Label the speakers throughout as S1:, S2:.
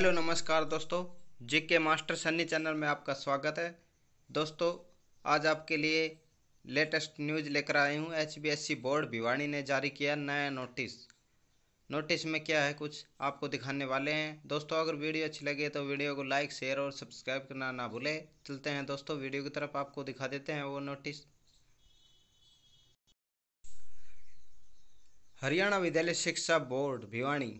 S1: hello नमस्कार दोस्तों GK के मास्टर सन्नी चैनल में आपका स्वागत है दोस्तों आज आपके लिए लेटेस्ट न्यूज़ लेकर आए हूँ एच बोर्ड भिवाणी ने जारी किया नया नोटिस नोटिस में क्या है कुछ आपको दिखाने वाले हैं दोस्तों अगर वीडियो अच्छी लगे तो वीडियो को लाइक शेयर और सब्सक्राइब करना ना भूलें चलते हैं दोस्तों वीडियो की तरफ आपको दिखा देते हैं वो नोटिस हरियाणा विद्यालय शिक्षा बोर्ड भिवाणी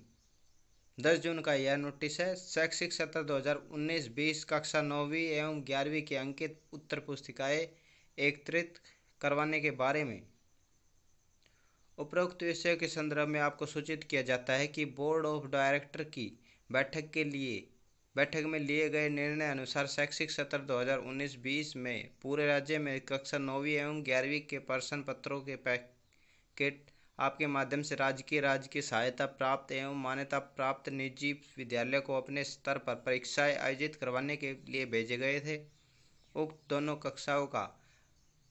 S1: दस जून का यह नोटिस है शैक्षिक सत्र 2019-20 कक्षा नौवीं एवं ग्यारहवीं के अंकित उत्तर पुस्तिकाएँ एकत्रित करवाने के बारे में उपरोक्त विषय के संदर्भ में आपको सूचित किया जाता है कि बोर्ड ऑफ डायरेक्टर की बैठक के लिए बैठक में लिए गए निर्णय अनुसार शैक्षिक सत्र 2019-20 में पूरे राज्य में कक्षा नौवीं एवं ग्यारहवीं के प्रश्न पत्रों के पैकेट आपके माध्यम से राजकीय राज्य की सहायता प्राप्त एवं मान्यता प्राप्त निजी विद्यालय को अपने स्तर पर परीक्षाएं आयोजित करवाने के लिए भेजे गए थे उक्त दोनों कक्षाओं का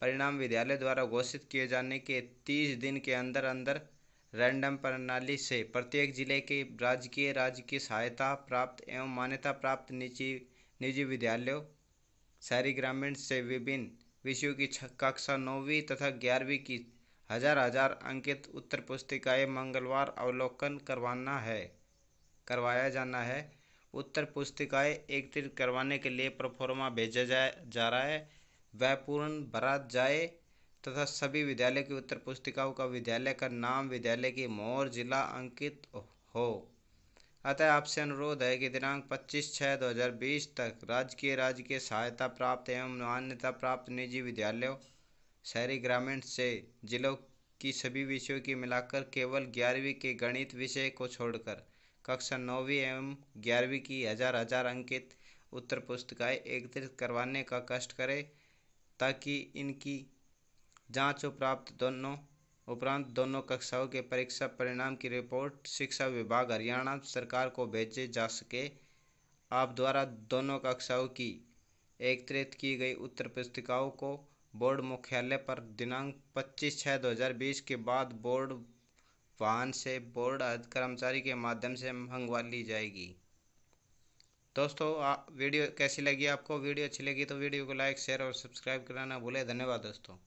S1: परिणाम विद्यालय द्वारा घोषित किए जाने के तीस दिन के अंदर अंदर रैंडम प्रणाली से प्रत्येक जिले के राजकीय राज्य की सहायता प्राप्त एवं मान्यता प्राप्त निजी निजी विद्यालयों शहरी ग्रामीण से विभिन्न विषयों की कक्षा नौवीं तथा ग्यारहवीं की हजार हजार अंकित उत्तर पुस्तिकाएँ मंगलवार अवलोकन करवाना है करवाया जाना है उत्तर पुस्तिकाएँ एकत्रित करवाने के लिए प्रोफोर्मा भेजा जाए जा रहा है वह पूर्ण भरा जाए तथा सभी विद्यालय की उत्तर पुस्तिकाओं का विद्यालय का नाम विद्यालय की मोर जिला अंकित हो अतः आपसे अनुरोध है कि दिनांक 25 छः 2020 तक राजकीय राजकीय सहायता प्राप्त एवं मान्यता प्राप्त निजी विद्यालयों शहरी ग्रामीण से ज़िलों की सभी विषयों की मिलाकर केवल ग्यारहवीं के गणित विषय को छोड़कर कक्षा नौवीं एवं ग्यारहवीं की हज़ार हज़ार अंकित उत्तर पुस्तिकाएँ एकत्रित करवाने का कष्ट करें ताकि इनकी जाँच प्राप्त दोनों उपरांत दोनों कक्षाओं के परीक्षा परिणाम की रिपोर्ट शिक्षा विभाग हरियाणा सरकार को भेजे जा सके आप द्वारा दोनों कक्षाओं की एकत्रित की गई उत्तर पुस्तिकाओं को बोर्ड मुख्यालय पर दिनांक 25 छः 2020 के बाद बोर्ड वाहन से बोर्ड कर्मचारी के माध्यम से मंगवा ली जाएगी दोस्तों आ, वीडियो कैसी लगी आपको वीडियो अच्छी लगी तो वीडियो को लाइक शेयर और सब्सक्राइब कराना भूले धन्यवाद दोस्तों